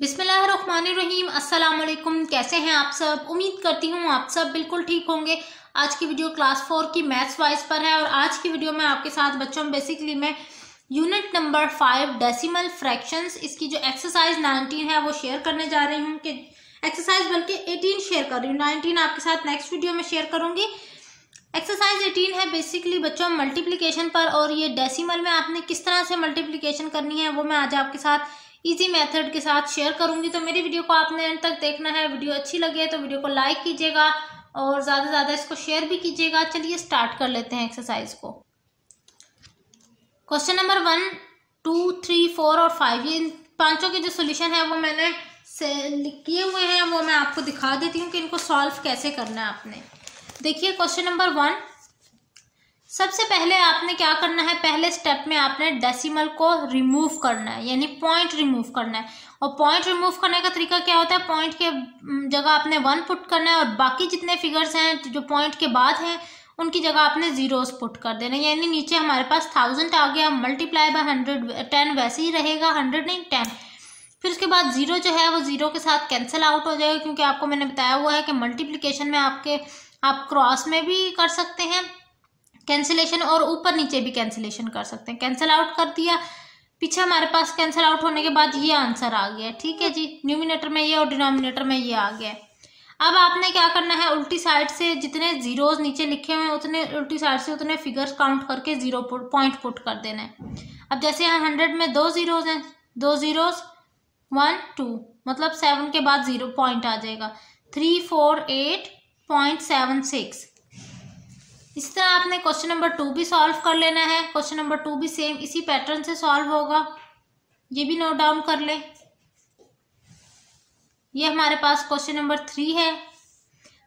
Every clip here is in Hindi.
बिसमीम असलकुम कैसे हैं आप सब उम्मीद करती हूँ आप सब बिल्कुल ठीक होंगे आज की वीडियो क्लास फोर की मैथ्स वाइज पर है और आज की वीडियो में आपके साथ बच्चों बेसिकली मैं unit number five decimal fractions इसकी जो एक्सरसाइज नाइनटीन है वो शेयर करने जा रही हूँ कि एक्सरसाइज बल्कि एटीन शेयर कर रही हूँ नाइनटीन आपके साथ नेक्स्ट वीडियो में शेयर करूँगी एक्सरसाइज एटीन है बेसिकली बच्चों मल्टीप्लिकेशन पर और ये डेसिमल में आपने किस तरह से मल्टीप्लिकेशन करनी है वो मैं आज आपके साथ इजी मेथड के साथ शेयर करूंगी तो मेरी वीडियो को आपने एंड तक देखना है वीडियो अच्छी लगे तो वीडियो को लाइक कीजिएगा और ज़्यादा से ज़्यादा इसको शेयर भी कीजिएगा चलिए स्टार्ट कर लेते हैं एक्सरसाइज को question number one two three four और फाइव ये पांचों के जो सोल्यूशन है वो मैंने किए हुए हैं वो मैं आपको दिखा देती हूँ कि इनको सॉल्व कैसे करना है आपने देखिए क्वेश्चन नंबर वन सबसे पहले आपने क्या करना है पहले स्टेप में आपने डेसिमल को रिमूव करना है यानी पॉइंट रिमूव करना है और पॉइंट रिमूव करने का तरीका क्या होता है पॉइंट के जगह आपने वन पुट करना है और बाकी जितने फिगर्स हैं जो पॉइंट के बाद हैं उनकी जगह आपने ज़ीरोस पुट कर देना यानी नीचे हमारे पास थाउजेंड आ गया मल्टीप्लाई बाय हंड्रेड टेन वैसे ही रहेगा हंड्रेड नहीं टेन फिर उसके बाद ज़ीरो जो है वो ज़ीरो के साथ कैंसिल आउट हो जाएगा क्योंकि आपको मैंने बताया हुआ है कि मल्टीप्लीकेशन में आपके आप क्रॉस में भी कर सकते हैं कैंसिलेशन और ऊपर नीचे भी कैंसिलेशन कर सकते हैं कैंसिल आउट कर दिया पीछे हमारे पास कैंसिल आउट होने के बाद ये आंसर आ गया ठीक है जी न्यूमिनेटर में ये और डिनोमिनेटर में ये आ गया अब आपने क्या करना है उल्टी साइड से जितने जीरोज नीचे लिखे हुए हैं उतने उल्टी साइड से उतने फिगर्स काउंट करके जीरो पॉइंट पुट कर देना है अब जैसे यहाँ हंड्रेड में दो जीरोज हैं दो जीरोज वन टू मतलब सेवन के बाद जीरो पॉइंट आ जाएगा three four eight point seven six इस तरह आपने क्वेश्चन नंबर टू भी सॉल्व कर लेना है क्वेश्चन नंबर टू भी सेम इसी पैटर्न से सॉल्व होगा ये भी नोट डाउन कर लें ये हमारे पास क्वेश्चन नंबर थ्री है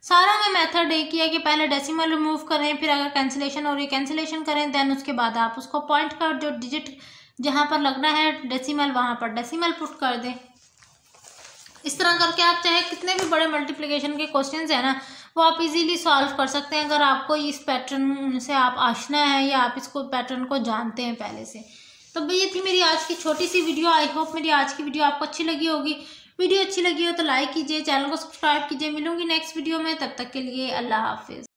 सारा में मेथड एक ही है कि पहले डेसिमल रिमूव करें फिर अगर कैंसिलेशन हो रही है कैंसिलेशन करें देन उसके बाद आप उसको पॉइंट कर जो डिजिट जहाँ पर लगना है डेसिमल वहाँ पर डेसिमल पुट कर दें इस तरह करके आप चाहे कितने भी बड़े मल्टीप्लिकेशन के क्वेश्चन हैं ना वो आप इजीली सॉल्व कर सकते हैं अगर आपको इस पैटर्न से आप आशना है या आप इसको पैटर्न को जानते हैं पहले से तो ये थी मेरी आज की छोटी सी वीडियो आई होप मेरी आज की वीडियो आपको अच्छी लगी होगी वीडियो अच्छी लगी हो तो लाइक कीजिए चैनल को सब्सक्राइब कीजिए मिलूंगी नेक्स्ट वीडियो में तब तक के लिए अल्लाह हाफिज़